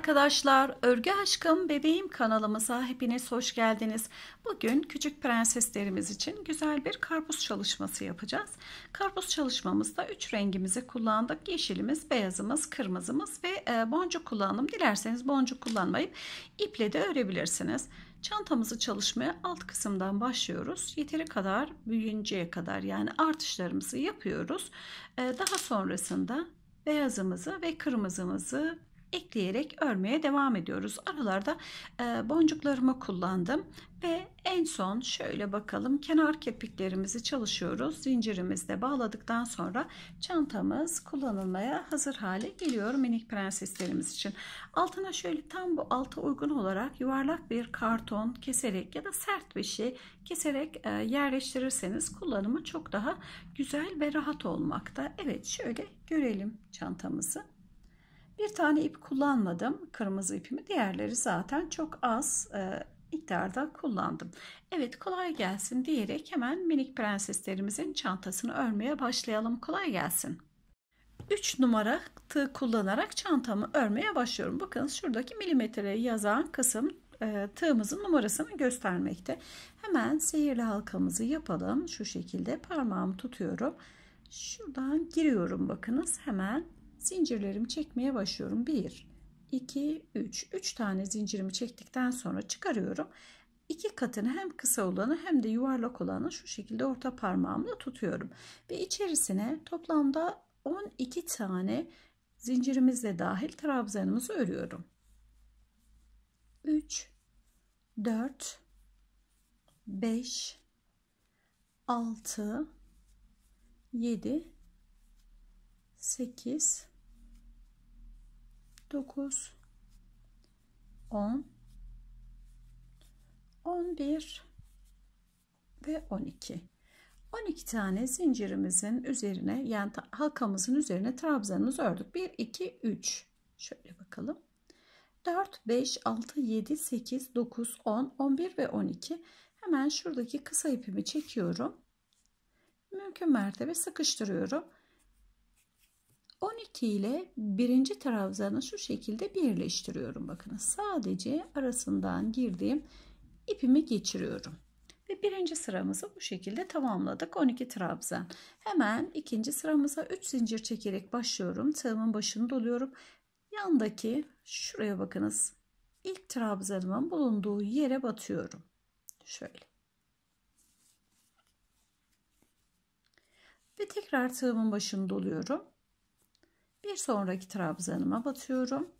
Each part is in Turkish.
arkadaşlar, Örgü Aşkım Bebeğim kanalımıza hepiniz hoş geldiniz. Bugün küçük prenseslerimiz için güzel bir karpuz çalışması yapacağız. Karpuz çalışmamızda 3 rengimizi kullandık. Yeşilimiz, beyazımız, kırmızımız ve e, boncuk kullandım. Dilerseniz boncuk kullanmayıp iple de örebilirsiniz. Çantamızı çalışmaya alt kısımdan başlıyoruz. Yeteri kadar büyüyünceye kadar yani artışlarımızı yapıyoruz. E, daha sonrasında beyazımızı ve kırmızımızı ekleyerek örmeye devam ediyoruz. Aralarda e, boncuklarımı kullandım ve en son şöyle bakalım kenar kepiklerimizi çalışıyoruz. Zincirimizde bağladıktan sonra çantamız kullanılmaya hazır hale geliyor minik prenseslerimiz için. Altına şöyle tam bu alta uygun olarak yuvarlak bir karton keserek ya da sert bir şey keserek e, yerleştirirseniz kullanımı çok daha güzel ve rahat olmakta. Evet şöyle görelim çantamızı. Bir tane ip kullanmadım. Kırmızı ipimi. Diğerleri zaten çok az e, miktarda kullandım. Evet kolay gelsin diyerek hemen minik prenseslerimizin çantasını örmeye başlayalım. Kolay gelsin. 3 numara tığ kullanarak çantamı örmeye başlıyorum. Bakın şuradaki milimetre yazan kısım e, tığımızın numarasını göstermekte. Hemen seyirli halkamızı yapalım. Şu şekilde parmağımı tutuyorum. Şuradan giriyorum bakınız hemen zincirlerimi çekmeye başlıyorum. 1, 2, 3. 3 tane zincirimi çektikten sonra çıkarıyorum. İki katını hem kısa olanı hem de yuvarlak olanı şu şekilde orta parmağımla tutuyorum. Ve içerisine toplamda 12 tane zincirimizle dahil trabzanımızı örüyorum. 3, 4, 5, 6, 7, 8, 9 10 11 ve 12 12 tane zincirimizin üzerine yani halkamızın üzerine trabzanımızı ördük 1 2 3 şöyle bakalım 4 5 6 7 8 9 10 11 ve 12 hemen şuradaki kısa ipimi çekiyorum mümkün mertebe sıkıştırıyorum 12 ile birinci trabzanı şu şekilde birleştiriyorum. Bakın sadece arasından girdiğim ipimi geçiriyorum. Ve birinci sıramızı bu şekilde tamamladık. 12 trabzan. Hemen ikinci sıramıza 3 zincir çekerek başlıyorum. Tığımın başını doluyorum. Yandaki şuraya bakınız. İlk trabzanımın bulunduğu yere batıyorum. Şöyle. Ve tekrar tığımın başını doluyorum bir sonraki trabzanıma batıyorum.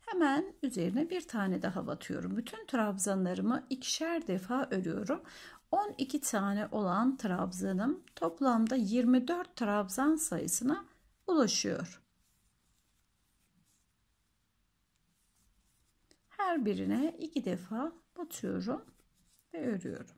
Hemen üzerine bir tane daha batıyorum. Bütün trabzanlarımı ikişer defa örüyorum. 12 tane olan trabzanım toplamda 24 trabzan sayısına ulaşıyor. Her birine iki defa batıyorum ve örüyorum.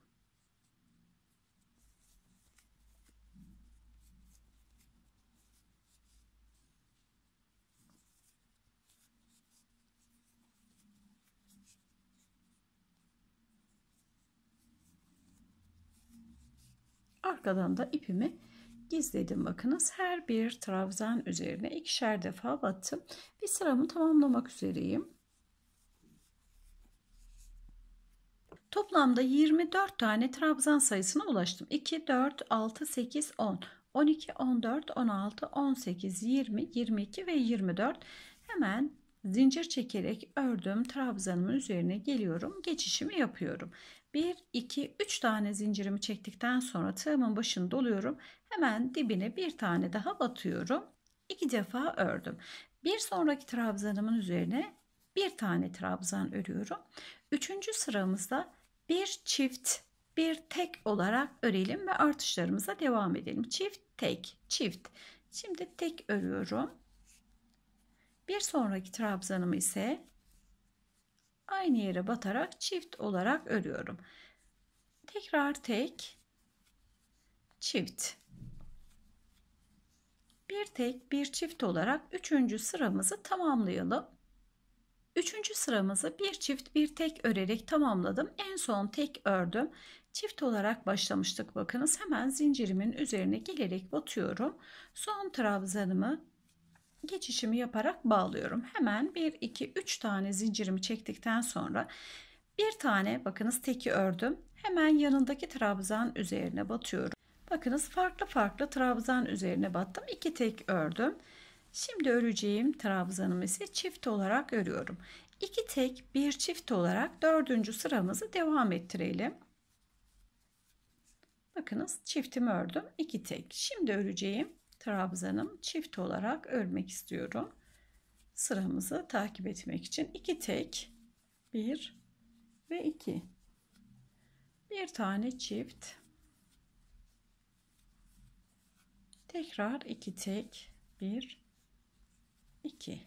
Arkadan da ipimi gizledim. Bakınız her bir trabzan üzerine ikişer defa battım. Bir sıramı tamamlamak üzereyim. Toplamda 24 tane trabzan sayısına ulaştım. 2, 4, 6, 8, 10, 12, 14, 16, 18, 20, 22 ve 24. Hemen zincir çekerek ördüm trabzanımın üzerine geliyorum geçişimi yapıyorum 1 2 3 tane zincirimi çektikten sonra tığımın başını doluyorum hemen dibine bir tane daha batıyorum iki defa ördüm bir sonraki trabzanımın üzerine bir tane trabzan örüyorum üçüncü sıramızda bir çift bir tek olarak örelim ve artışlarımıza devam edelim çift tek çift şimdi tek örüyorum bir sonraki trabzanımı ise aynı yere batarak çift olarak örüyorum. Tekrar tek, çift. Bir tek, bir çift olarak üçüncü sıramızı tamamlayalım. Üçüncü sıramızı bir çift bir tek örerek tamamladım. En son tek ördüm. Çift olarak başlamıştık bakınız. Hemen zincirimin üzerine gelerek batıyorum. Son trabzanımı geçişimi yaparak bağlıyorum. Hemen 1 2 3 tane zincirimi çektikten sonra bir tane bakınız teki ördüm. Hemen yanındaki trabzan üzerine batıyorum. Bakınız farklı farklı trabzan üzerine battım. 2 tek ördüm. Şimdi öreceğim trabzanımı ise çift olarak örüyorum. 2 tek bir çift olarak dördüncü sıramızı devam ettirelim. Bakınız çiftimi ördüm. 2 tek. Şimdi öreceğim trabzanım çift olarak örmek istiyorum. Sıramızı takip etmek için iki tek, bir ve iki. Bir tane çift. Tekrar iki tek, bir, iki.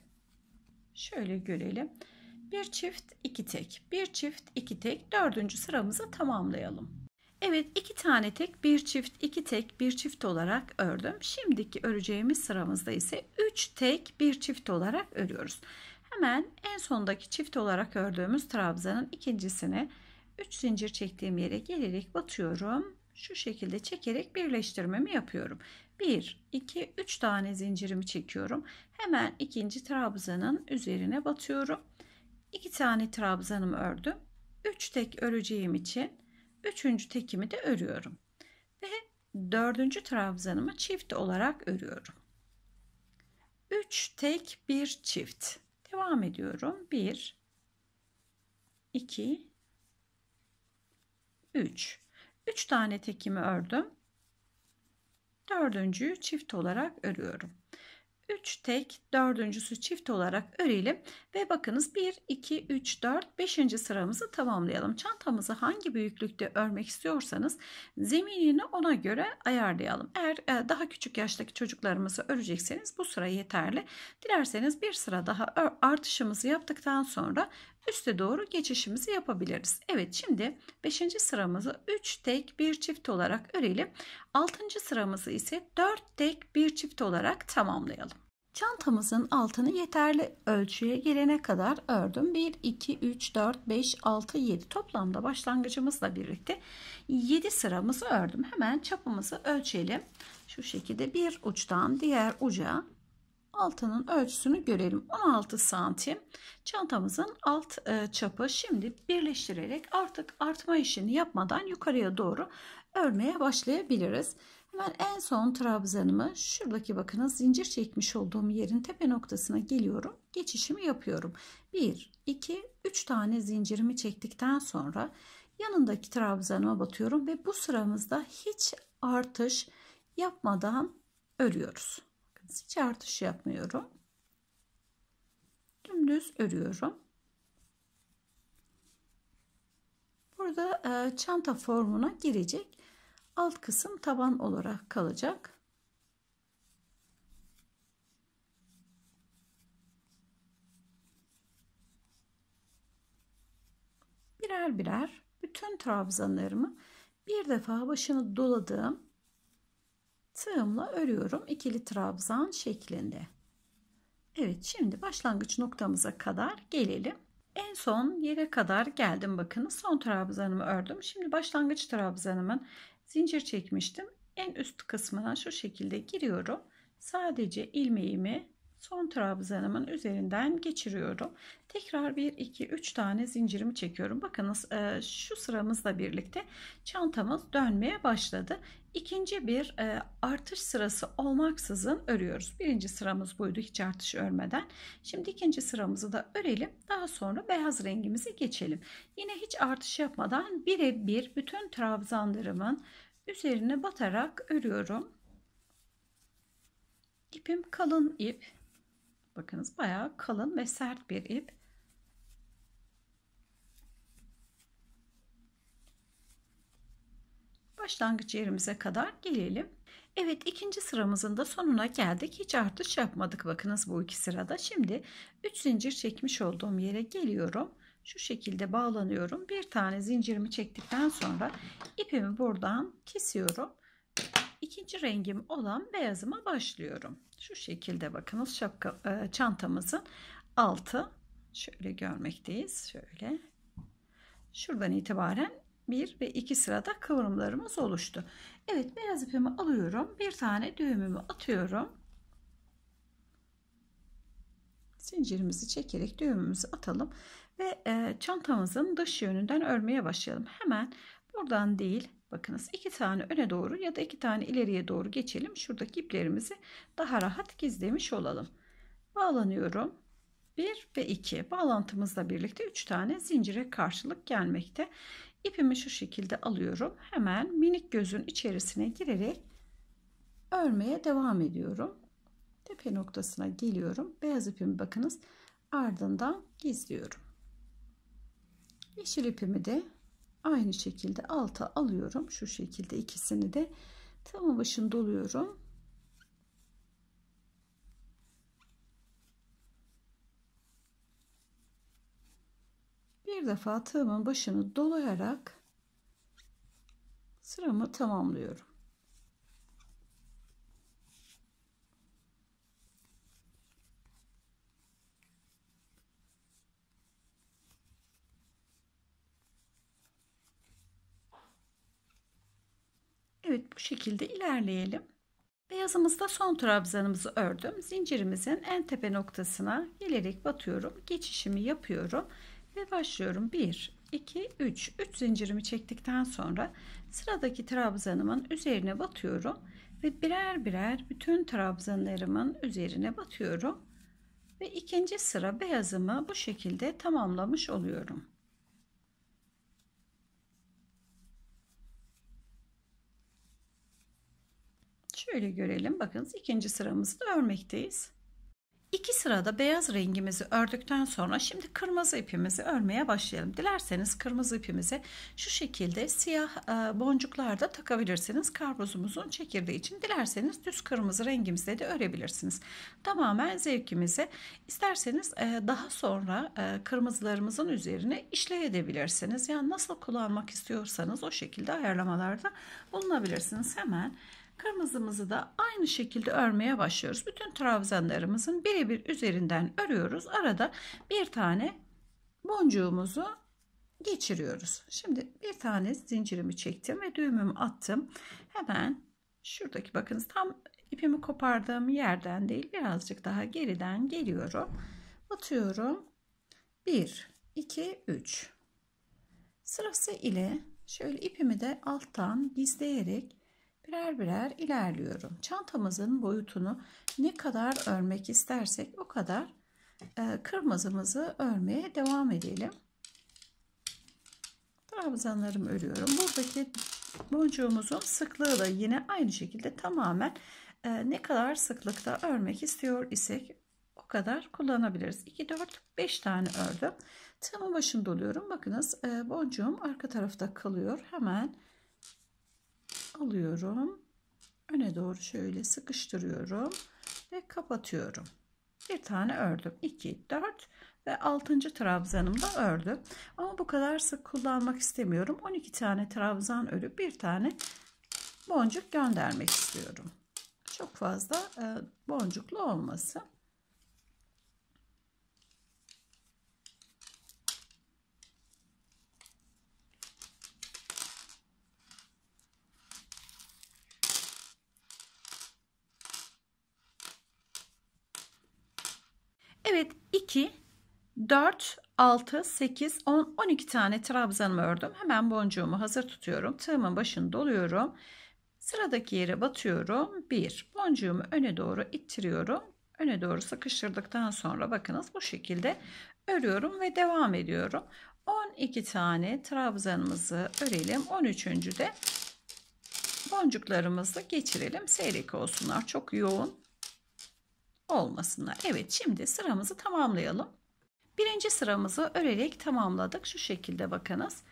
Şöyle görelim. Bir çift, iki tek, bir çift, iki tek. Dördüncü sıramızı tamamlayalım. Evet iki tane tek bir çift iki tek bir çift olarak ördüm. Şimdiki öreceğimiz sıramızda ise üç tek bir çift olarak örüyoruz. Hemen en sondaki çift olarak ördüğümüz trabzanın ikincisine 3 zincir çektiğim yere gelerek batıyorum. Şu şekilde çekerek birleştirmemi yapıyorum. 1, 2, 3 tane zincirimi çekiyorum. Hemen ikinci trabzanın üzerine batıyorum. 2 tane trabzanımı ördüm. 3 tek öreceğim için Üçüncü tekimi de örüyorum. Ve dördüncü trabzanımı çift olarak örüyorum. 3 tek bir çift. Devam ediyorum. 1 2 3 3 tane tekimi ördüm. Dördüncüyü çift olarak örüyorum. 3 tek dördüncüsü çift olarak örelim ve bakınız 1 2 3 4 5. sıramızı tamamlayalım çantamızı hangi büyüklükte örmek istiyorsanız zeminini ona göre ayarlayalım eğer e, daha küçük yaştaki çocuklarımızı örecekseniz bu sıra yeterli dilerseniz bir sıra daha artışımızı yaptıktan sonra üste doğru geçişimizi yapabiliriz. Evet şimdi 5. sıramızı 3 tek bir çift olarak örelim. 6. sıramızı ise 4 tek bir çift olarak tamamlayalım. Çantamızın altını yeterli ölçüye gelene kadar ördüm. 1, 2, 3, 4, 5, 6, 7 toplamda başlangıcımızla birlikte 7 sıramızı ördüm. Hemen çapımızı ölçelim. Şu şekilde bir uçtan diğer uca Altının ölçüsünü görelim. 16 santim çantamızın alt e, çapı. Şimdi birleştirerek artık artma işini yapmadan yukarıya doğru örmeye başlayabiliriz. Hemen en son trabzanımı şuradaki bakınız zincir çekmiş olduğum yerin tepe noktasına geliyorum. Geçişimi yapıyorum. 1, 2, 3 tane zincirimi çektikten sonra yanındaki trabzanıma batıyorum ve bu sıramızda hiç artış yapmadan örüyoruz. Hiç artış yapmıyorum. Dümdüz örüyorum. Burada e, çanta formuna girecek. Alt kısım taban olarak kalacak. birer birer bütün trabzanlarımı bir defa başını doladım tığımla örüyorum ikili trabzan şeklinde. Evet şimdi başlangıç noktamıza kadar gelelim. En son yere kadar geldim bakın son trabzanımı ördüm. Şimdi başlangıç trabzanımın zincir çekmiştim. En üst kısmına şu şekilde giriyorum. Sadece ilmeğimi son trabzanımın üzerinden geçiriyorum. Tekrar 1 2 3 tane zincirimi çekiyorum. Bakınız e, şu sıramızla birlikte çantamız dönmeye başladı. İkinci bir e, artış sırası olmaksızın örüyoruz. Birinci sıramız buydu hiç artış örmeden. Şimdi ikinci sıramızı da örelim. Daha sonra beyaz rengimizi geçelim. Yine hiç artış yapmadan birebir bütün trabzanlarımın üzerine batarak örüyorum. İpim kalın ip. Bakınız bayağı kalın ve sert bir ip. Başlangıç yerimize kadar gelelim. Evet ikinci sıramızın da sonuna geldik. Hiç artış yapmadık bakınız bu iki sırada. Şimdi 3 zincir çekmiş olduğum yere geliyorum. Şu şekilde bağlanıyorum. Bir tane zincirimi çektikten sonra ipimi buradan kesiyorum ikinci rengim olan beyazıma başlıyorum. Şu şekilde bakınız şapka e, çantamızın altı şöyle görmekteyiz. Şöyle. Şuradan itibaren bir ve iki sırada kıvrımlarımız oluştu. Evet beyaz ipimi alıyorum. Bir tane düğümümü atıyorum. Zincirimizi çekerek düğümümüzü atalım ve e, çantamızın dış yönünden örmeye başlayalım. Hemen buradan değil Bakınız iki tane öne doğru ya da iki tane ileriye doğru geçelim. Şuradaki iplerimizi daha rahat gizlemiş olalım. Bağlanıyorum. 1 ve 2 bağlantımızla birlikte 3 tane zincire karşılık gelmekte. İpimi şu şekilde alıyorum. Hemen minik gözün içerisine girerek örmeye devam ediyorum. Tepe noktasına geliyorum. Beyaz ipimi bakınız ardından gizliyorum. Yeşil ipimi de aynı şekilde alta alıyorum şu şekilde ikisini de tamam başını doluyorum bir defa tığımın başını dolayarak sıramı tamamlıyorum bu şekilde ilerleyelim. Beyazımızda son trabzanımızı ördüm. Zincirimizin en tepe noktasına gelerek batıyorum. Geçişimi yapıyorum ve başlıyorum. 1, 2, 3. 3 zincirimi çektikten sonra sıradaki trabzanımın üzerine batıyorum ve birer birer bütün trabzanlarımın üzerine batıyorum ve ikinci sıra beyazımı bu şekilde tamamlamış oluyorum. Şöyle görelim. Bakınız ikinci sıramızı da örmekteyiz. İki sırada beyaz rengimizi ördükten sonra şimdi kırmızı ipimizi örmeye başlayalım. Dilerseniz kırmızı ipimizi şu şekilde siyah e, boncuklarda takabilirsiniz. Karpuzumuzun çekirdeği için dilerseniz düz kırmızı rengimizle de örebilirsiniz. Tamamen zevkimize. İsterseniz e, daha sonra e, kırmızılarımızın üzerine işleyebilirsiniz. Yani nasıl kullanmak istiyorsanız o şekilde ayarlamalarda bulunabilirsiniz. Hemen Kırmızımızı da aynı şekilde örmeye başlıyoruz. Bütün trabzanlarımızın birebir üzerinden örüyoruz. Arada bir tane boncuğumuzu geçiriyoruz. Şimdi bir tane zincirimi çektim ve düğümümü attım. Hemen şuradaki bakınız tam ipimi kopardığım yerden değil birazcık daha geriden geliyorum. Atıyorum. 1, 2, 3. Sırası ile şöyle ipimi de alttan gizleyerek birer birer ilerliyorum. Çantamızın boyutunu ne kadar örmek istersek o kadar e, kırmızımızı örmeye devam edelim. Trabzanlarımı örüyorum. Buradaki boncuğumuzun sıklığı da yine aynı şekilde tamamen e, ne kadar sıklıkta örmek istiyor isek o kadar kullanabiliriz. 2, 4, 5 tane ördüm. Tığımın başında oluyorum. Bakınız e, boncuğum arka tarafta kalıyor. Hemen Alıyorum, Öne doğru şöyle sıkıştırıyorum ve kapatıyorum. Bir tane ördüm. 2, 4 ve 6. trabzanımı da ördüm. Ama bu kadar sık kullanmak istemiyorum. 12 tane trabzan örüp bir tane boncuk göndermek istiyorum. Çok fazla e, boncuklu olmasın. Evet 2, 4, 6, 8, 10, 12 tane trabzanımı ördüm. Hemen boncuğumu hazır tutuyorum. Tığımın başını doluyorum. Sıradaki yere batıyorum. 1, boncuğumu öne doğru ittiriyorum. Öne doğru sıkıştırdıktan sonra bakınız bu şekilde örüyorum ve devam ediyorum. 12 tane trabzanımızı örelim. 13. de boncuklarımızı geçirelim. Seyrek olsunlar. Çok yoğun olmasınlar. Evet şimdi sıramızı tamamlayalım. Birinci sıramızı örerek tamamladık. Şu şekilde bakınız.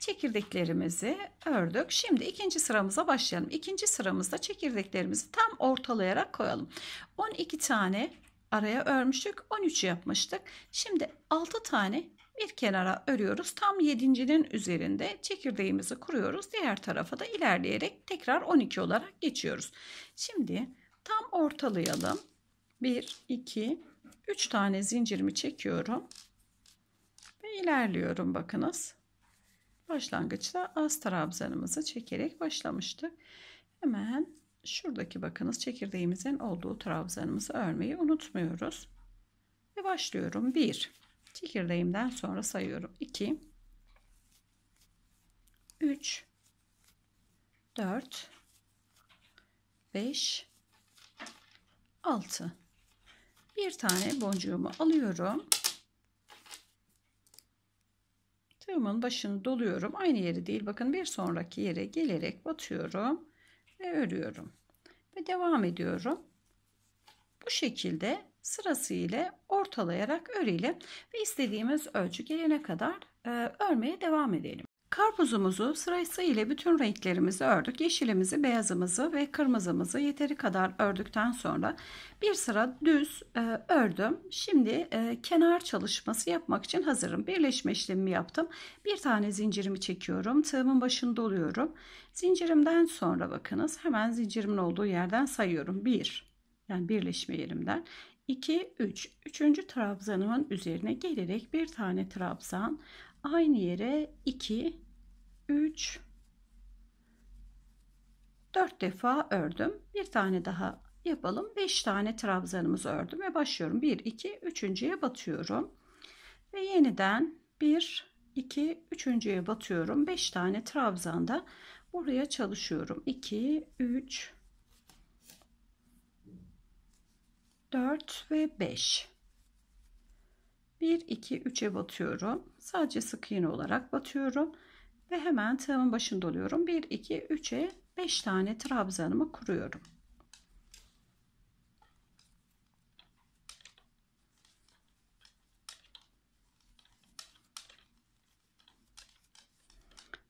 Çekirdeklerimizi ördük. Şimdi ikinci sıramıza başlayalım. İkinci sıramızda çekirdeklerimizi tam ortalayarak koyalım. 12 tane araya örmüştük. 13 yapmıştık. Şimdi 6 tane bir kenara örüyoruz. Tam 7.'nin üzerinde çekirdeğimizi kuruyoruz. Diğer tarafa da ilerleyerek tekrar 12 olarak geçiyoruz. Şimdi tam ortalayalım. 1 2 3 tane zincirimi çekiyorum ve ilerliyorum bakınız başlangıçta az trabzanımızı çekerek başlamıştık hemen şuradaki bakınız çekirdeğimizin olduğu trabzanımızı örmeyi unutmuyoruz ve başlıyorum 1 çekirdeğimden sonra sayıyorum 2 3 4 5 6 bir tane boncuğumu alıyorum. Tığımın başını doluyorum. Aynı yeri değil bakın bir sonraki yere gelerek batıyorum ve örüyorum. Ve devam ediyorum. Bu şekilde sırasıyla ortalayarak örelim ve istediğimiz ölçü gelene kadar e, örmeye devam edelim. Karpuzumuzu sırasıyla bütün renklerimizi ördük. Yeşilimizi, beyazımızı ve kırmızımızı yeteri kadar ördükten sonra bir sıra düz e, ördüm. Şimdi e, kenar çalışması yapmak için hazırım. Birleşme işlemimi yaptım. Bir tane zincirimi çekiyorum. Tığımın başında oluyorum. Zincirimden sonra bakınız hemen zincirimin olduğu yerden sayıyorum. 1 yani birleşme yerimden 2 3 üç. 3. trabzanımın üzerine gelerek bir tane trabzan aynı yere 2 3 4 defa ördüm. Bir tane daha yapalım. 5 tane trabzanımızı ördüm ve başlıyorum. 1 2 üçüncüye batıyorum. Ve yeniden 1 2 üçüncüye batıyorum. 5 tane trabzanda buraya çalışıyorum. 2 3 4 ve 5 1 2 3'e batıyorum. Sadece sık iğne olarak batıyorum ve hemen tığımın başını oluyorum. 1 2 3'e 5 tane trabzanımı kuruyorum.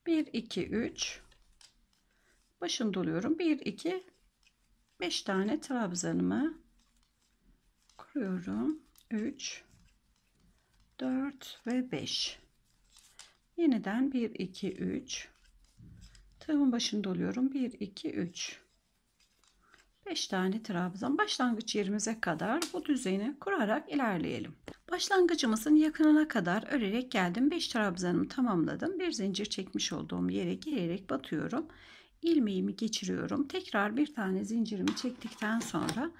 Bir, iki, üç. Başını doluyorum. Bir, iki, beş tane trabzanımı kuruyorum. Üç, 4 ve 5 yeniden 1 2 3 tığımın başını oluyorum 1 2 3 5 tane trabzan başlangıç yerimize kadar bu düzeni kurarak ilerleyelim başlangıcımızın yakınına kadar örerek geldim 5 trabzanımı tamamladım bir zincir çekmiş olduğum yere girerek batıyorum ilmeğimi geçiriyorum tekrar bir tane zincirimi çektikten sonra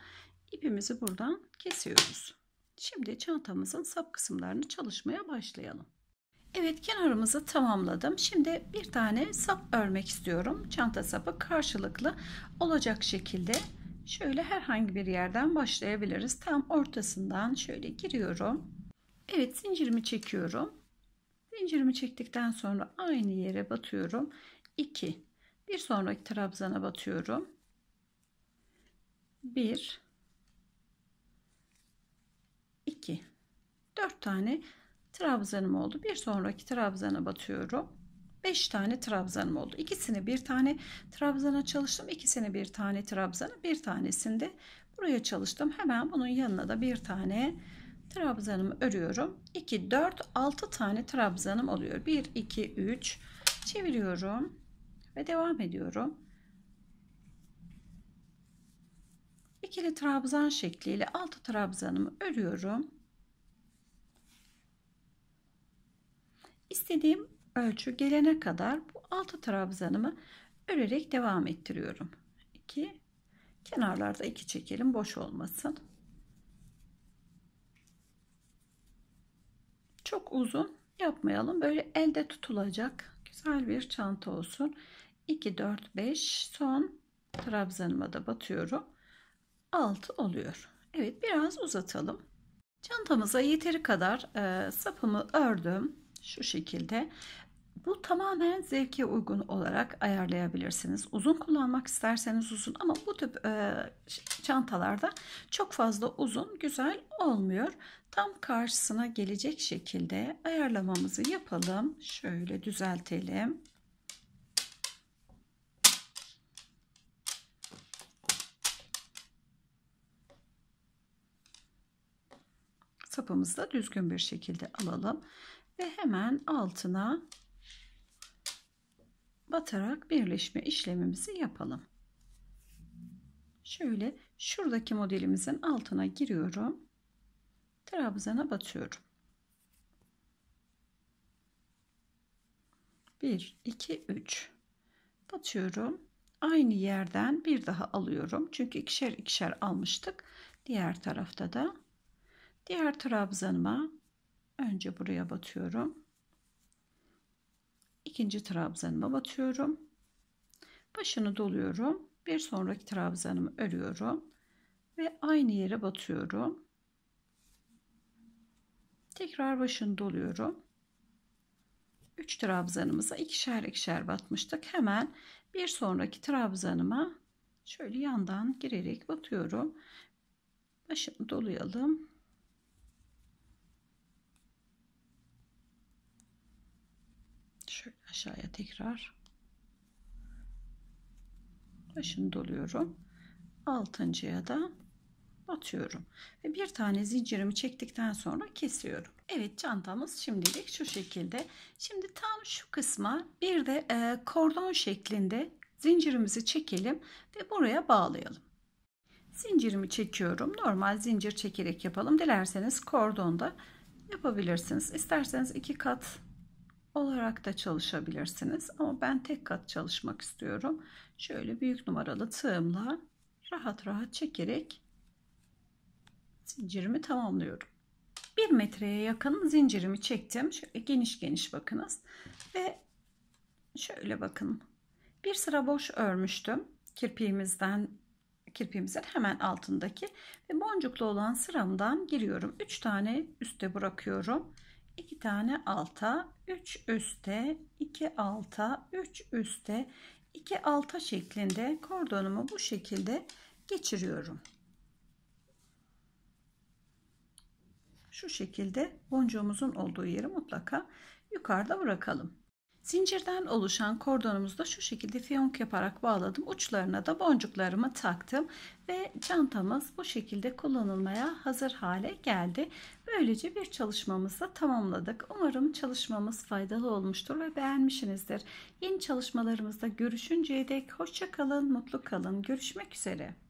ipimizi buradan kesiyoruz Şimdi çantamızın sap kısımlarını çalışmaya başlayalım. Evet kenarımızı tamamladım. Şimdi bir tane sap örmek istiyorum. Çanta sapı karşılıklı olacak şekilde şöyle herhangi bir yerden başlayabiliriz. Tam ortasından şöyle giriyorum. Evet zincirimi çekiyorum. Zincirimi çektikten sonra aynı yere batıyorum. 2. Bir sonraki trabzana batıyorum. 1 2 4 tane trabzanım oldu bir sonraki trabzana batıyorum 5 tane trabzanım oldu ikisini bir tane trabzana çalıştım ikisini bir tane trabzana bir tanesinde buraya çalıştım hemen bunun yanına da bir tane trabzanımı örüyorum 2 4 6 tane trabzanım oluyor 1 2 3 çeviriyorum ve devam ediyorum ikili trabzan şekliyle altı trabzanımı örüyorum. İstediğim ölçü gelene kadar bu altı trabzanımı örerek devam ettiriyorum. İki kenarlarda iki çekelim boş olmasın. Çok uzun yapmayalım. Böyle elde tutulacak güzel bir çanta olsun. 2 4 5 son trabzanıma da batıyorum. 6 oluyor. Evet biraz uzatalım. Çantamıza yeteri kadar e, sapımı ördüm. Şu şekilde. Bu tamamen zevke uygun olarak ayarlayabilirsiniz. Uzun kullanmak isterseniz uzun ama bu tip e, çantalarda çok fazla uzun güzel olmuyor. Tam karşısına gelecek şekilde ayarlamamızı yapalım. Şöyle düzeltelim. sapımızı da düzgün bir şekilde alalım ve hemen altına batarak birleşme işlemimizi yapalım. Şöyle şuradaki modelimizin altına giriyorum. Trabzana batıyorum. 1 2 3 batıyorum. Aynı yerden bir daha alıyorum. Çünkü ikişer ikişer almıştık. Diğer tarafta da Diğer trabzanıma önce buraya batıyorum. İkinci trabzanıma batıyorum. Başını doluyorum. Bir sonraki trabzanımı örüyorum ve aynı yere batıyorum. Tekrar başını doluyorum. 3 trabzanımıza ikişer ikişer batmıştık. Hemen bir sonraki trabzanıma şöyle yandan girerek batıyorum. Başını dolayalım aşağıya tekrar başını doluyorum. Altıncıya da batıyorum. Ve bir tane zincirimi çektikten sonra kesiyorum. Evet çantamız şimdilik şu şekilde. Şimdi tam şu kısma bir de e, kordon şeklinde zincirimizi çekelim ve buraya bağlayalım. Zincirimi çekiyorum. Normal zincir çekerek yapalım. Dilerseniz kordonda yapabilirsiniz. isterseniz iki kat olarak da çalışabilirsiniz. Ama ben tek kat çalışmak istiyorum. Şöyle büyük numaralı tığımla rahat rahat çekerek zincirimi tamamlıyorum. 1 metreye yakın zincirimi çektim. Şöyle geniş geniş bakınız. Ve şöyle bakın. Bir sıra boş örmüştüm. Kirpiğimizden kirpiğimizin hemen altındaki ve boncuklu olan sıramdan giriyorum. 3 tane üstte bırakıyorum. 2 tane alta, 3 üste, 2 alta, 3 üste, 2 alta şeklinde kordonumu bu şekilde geçiriyorum. Şu şekilde boncuğumuzun olduğu yeri mutlaka yukarıda bırakalım. Zincirden oluşan kordonumuzu da şu şekilde fiyonk yaparak bağladım. Uçlarına da boncuklarımı taktım ve çantamız bu şekilde kullanılmaya hazır hale geldi. Böylece bir çalışmamızı da tamamladık. Umarım çalışmamız faydalı olmuştur ve beğenmişsinizdir. Yeni çalışmalarımızda görüşünceye dek hoşça kalın, mutlu kalın. Görüşmek üzere.